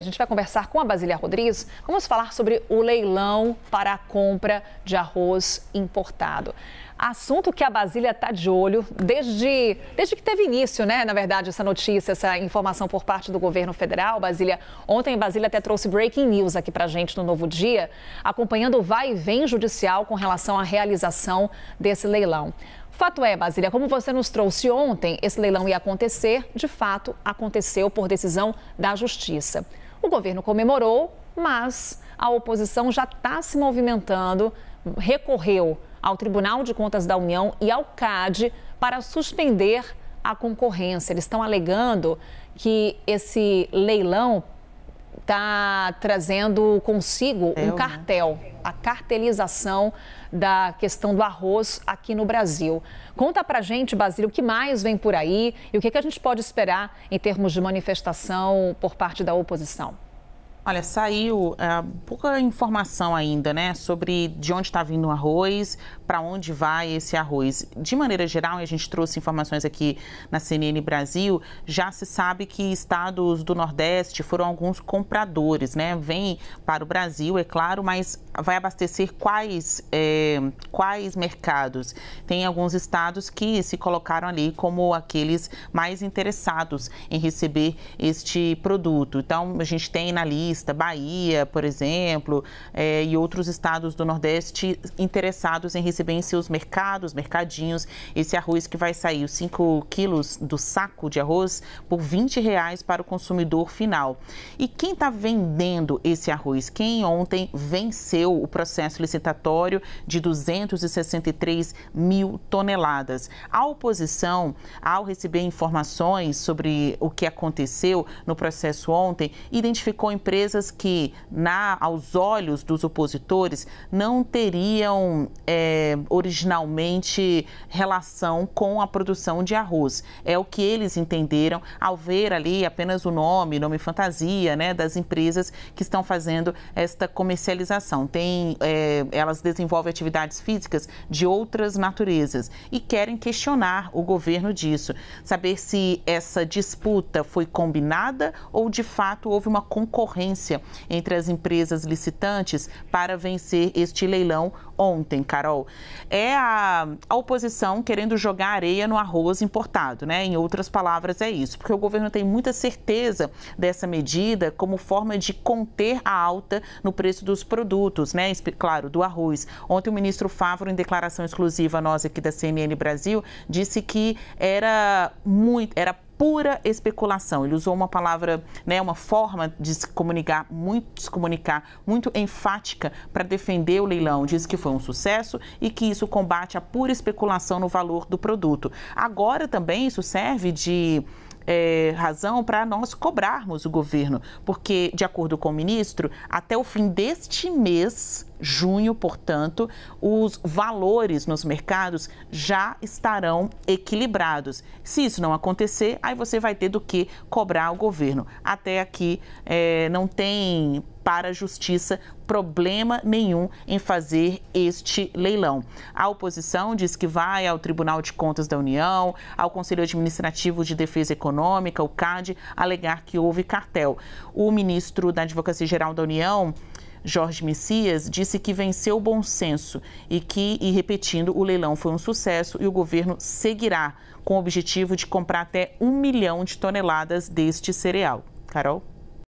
A gente vai conversar com a Basília Rodrigues. Vamos falar sobre o leilão para a compra de arroz importado. Assunto que a Basília está de olho desde, desde que teve início, né? Na verdade, essa notícia, essa informação por parte do governo federal. Basília, ontem Basília até trouxe breaking news aqui para gente no Novo Dia, acompanhando o vai e vem judicial com relação à realização desse leilão. Fato é, Basília, como você nos trouxe ontem, esse leilão ia acontecer, de fato aconteceu por decisão da Justiça. O governo comemorou, mas a oposição já está se movimentando, recorreu ao Tribunal de Contas da União e ao CAD para suspender a concorrência. Eles estão alegando que esse leilão está trazendo consigo um né? cartel, a cartelização da questão do arroz aqui no Brasil. Conta pra gente, Basílio, o que mais vem por aí e o que, que a gente pode esperar em termos de manifestação por parte da oposição. Olha, saiu é, pouca informação ainda, né, sobre de onde está vindo o arroz, para onde vai esse arroz. De maneira geral, a gente trouxe informações aqui na CNN Brasil, já se sabe que estados do Nordeste foram alguns compradores, né, vem para o Brasil, é claro, mas vai abastecer quais, é, quais mercados. Tem alguns estados que se colocaram ali como aqueles mais interessados em receber este produto. Então, a gente tem na lista Paulista, Bahia, por exemplo, é, e outros estados do Nordeste interessados em receber em seus mercados, mercadinhos, esse arroz que vai sair, os 5 quilos do saco de arroz, por 20 reais para o consumidor final. E quem está vendendo esse arroz? Quem ontem venceu o processo licitatório de 263 mil toneladas? A oposição, ao receber informações sobre o que aconteceu no processo ontem, identificou empresas empresas que, na, aos olhos dos opositores, não teriam é, originalmente relação com a produção de arroz. É o que eles entenderam ao ver ali apenas o nome, nome fantasia, né, das empresas que estão fazendo esta comercialização. Tem, é, elas desenvolvem atividades físicas de outras naturezas e querem questionar o governo disso, saber se essa disputa foi combinada ou de fato houve uma concorrência entre as empresas licitantes para vencer este leilão ontem, Carol. É a, a oposição querendo jogar areia no arroz importado, né? Em outras palavras, é isso, porque o governo tem muita certeza dessa medida como forma de conter a alta no preço dos produtos, né? Claro, do arroz. Ontem o ministro Favro, em declaração exclusiva a nós aqui da CNN Brasil, disse que era muito, era pura especulação. Ele usou uma palavra, né, uma forma de se comunicar muito, se comunicar muito enfática para defender o leilão. Diz que foi um sucesso e que isso combate a pura especulação no valor do produto. Agora também isso serve de é, razão para nós cobrarmos o governo, porque, de acordo com o ministro, até o fim deste mês junho, portanto, os valores nos mercados já estarão equilibrados. Se isso não acontecer, aí você vai ter do que cobrar o governo. Até aqui é, não tem para a justiça problema nenhum em fazer este leilão. A oposição diz que vai ao Tribunal de Contas da União, ao Conselho Administrativo de Defesa Econômica, o CAD, alegar que houve cartel. O ministro da Advocacia Geral da União, Jorge Messias disse que venceu o bom senso e que, e repetindo, o leilão foi um sucesso e o governo seguirá com o objetivo de comprar até um milhão de toneladas deste cereal. Carol?